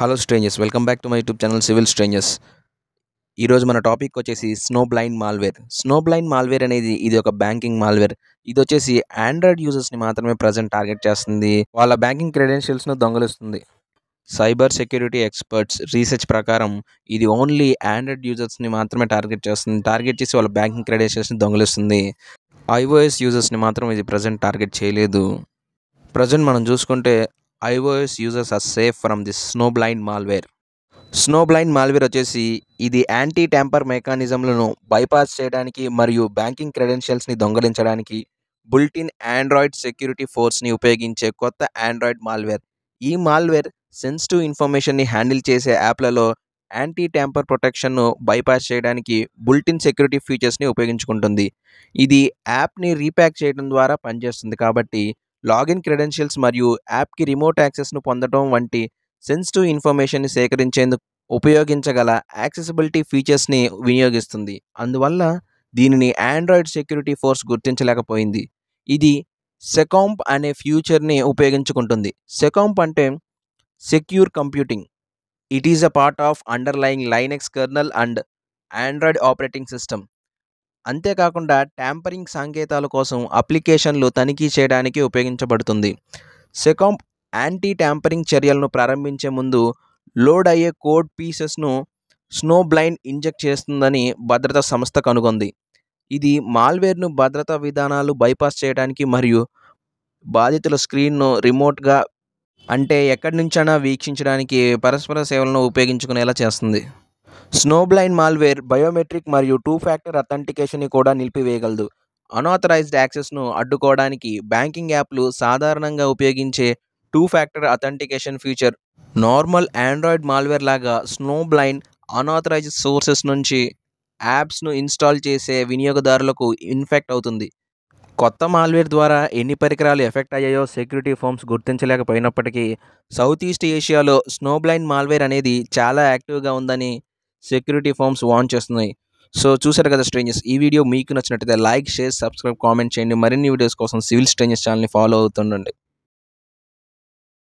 hello strangers welcome back to my YouTube channel civil strangers ఈరోజు మన topic వచ్చేసి snow blind malware snow blind malware అనేది ఇది ఒక బ్యాంకింగ్ మాల్వేర్ ఇది వచ్చేసి ఆండ్రాయిడ్ యూజర్స్ని మాత్రమే ప్రజెంట్ టార్గెట్ చేస్తుంది వాళ్ళ బ్యాంకింగ్ క్రెడెన్షియల్స్ను దొంగలిస్తుంది సైబర్ సెక్యూరిటీ ఎక్స్పర్ట్స్ రీసెర్చ్ ప్రకారం ఇది ఓన్లీ ఆండ్రాయిడ్ యూజర్స్ని మాత్రమే టార్గెట్ చేస్తుంది టార్గెట్ చేసి వాళ్ళ బ్యాంకింగ్ క్రెడెన్షియల్స్ని దొంగలిస్తుంది ఐఓఎస్ యూజర్స్ని మాత్రం ఇది ప్రజెంట్ టార్గెట్ చేయలేదు ప్రజెంట్ మనం చూసుకుంటే iOS users are safe from the snow blind malware snow blind malware వచ్చేసి ఇది యాంటీ ట్యాంపర్ మెకానిజంలను బైపాస్ చేయడానికి మరియు బ్యాంకింగ్ క్రెడెన్షియల్స్ని దొంగలించడానికి బుల్టిన్ ఆండ్రాయిడ్ సెక్యూరిటీ ఫోర్స్ని ఉపయోగించే కొత్త ఆండ్రాయిడ్ మాల్వేర్ ఈ మాల్వేర్ సెన్సిటివ్ ఇన్ఫర్మేషన్ని హ్యాండిల్ చేసే యాప్లలో యాంటీ ట్యాంపర్ ప్రొటెక్షన్ను బైపాస్ చేయడానికి బుల్టిన్ సెక్యూరిటీ ఫీచర్స్ని ఉపయోగించుకుంటుంది ఇది యాప్ని రీప్యాక్ చేయడం ద్వారా పనిచేస్తుంది కాబట్టి లాగిన్ క్రెడెన్షియల్స్ మరియు యాప్కి రిమోట్ యాక్సెస్ను పొందడం వంటి సెన్సిటివ్ ఇన్ఫర్మేషన్ని సేకరించేందుకు ఉపయోగించగల యాక్సెసిబిలిటీ ఫీచర్స్ని వినియోగిస్తుంది అందువల్ల దీనిని ఆండ్రాయిడ్ సెక్యూరిటీ ఫోర్స్ గుర్తించలేకపోయింది ఇది సెకాంప్ అనే ఫ్యూచర్ని ఉపయోగించుకుంటుంది సెకాంప్ అంటే secure computing it is a part of underlying Linux kernel and Android operating system అంతేకాకుండా ట్యాంపరింగ్ సంకేతాల కోసం అప్లికేషన్లు తనిఖీ చేయడానికి ఉపయోగించబడుతుంది సెకామ్ యాంటీ ట్యాంపరింగ్ చర్యలను ప్రారంభించే ముందు లోడ్ అయ్యే కోడ్ పీసెస్ను స్నో బ్లైండ్ ఇంజెక్ట్ చేస్తుందని భద్రతా సంస్థ కనుగొంది ఇది మాల్వేర్ను భద్రతా విధానాలు బైపాస్ చేయడానికి మరియు బాధితుల స్క్రీన్ను రిమోట్గా అంటే ఎక్కడి నుంచైనా వీక్షించడానికి పరస్పర సేవలను ఉపయోగించుకునేలా చేస్తుంది స్నోబ్లైన్ మాల్వేర్ బయోమెట్రిక్ మరియు టూ ఫ్యాక్టర్ అథెంటికేషన్ని కూడా నిలిపివేయగలదు అనాథరైజ్డ్ యాక్సెస్ను అడ్డుకోవడానికి బ్యాంకింగ్ యాప్లు సాధారణంగా ఉపయోగించే two factor authentication feature normal Android malware లాగా స్నోబ్లైన్ అనాథరైజ్డ్ సోర్సెస్ నుంచి యాప్స్ను ఇన్స్టాల్ చేసే వినియోగదారులకు ఇన్ఫెక్ట్ అవుతుంది కొత్త మాల్వేర్ ద్వారా ఎన్ని పరికరాలు ఎఫెక్ట్ అయ్యాయో సెక్యూరిటీ ఫోమ్స్ గుర్తించలేకపోయినప్పటికీ సౌత్ ఈస్ట్ ఏషియాలో స్నోబ్లైన్ మాల్వేర్ అనేది చాలా యాక్టివ్గా ఉందని సెక్యూరిటీ ఫార్మ్స్ వాన్ చేస్తున్నాయి సో చూసారు కదా స్ట్రేంజెస్ ఈ వీడియో మీకు నచ్చినట్టయితే లైక్ షేర్ సబ్స్క్రైబ్ కామెంట్ చేయండి మరిన్ని వీడియోస్ కోసం సివిల్ స్ట్రేంజెస్ ఛానల్ని ఫాలో అవుతుండండి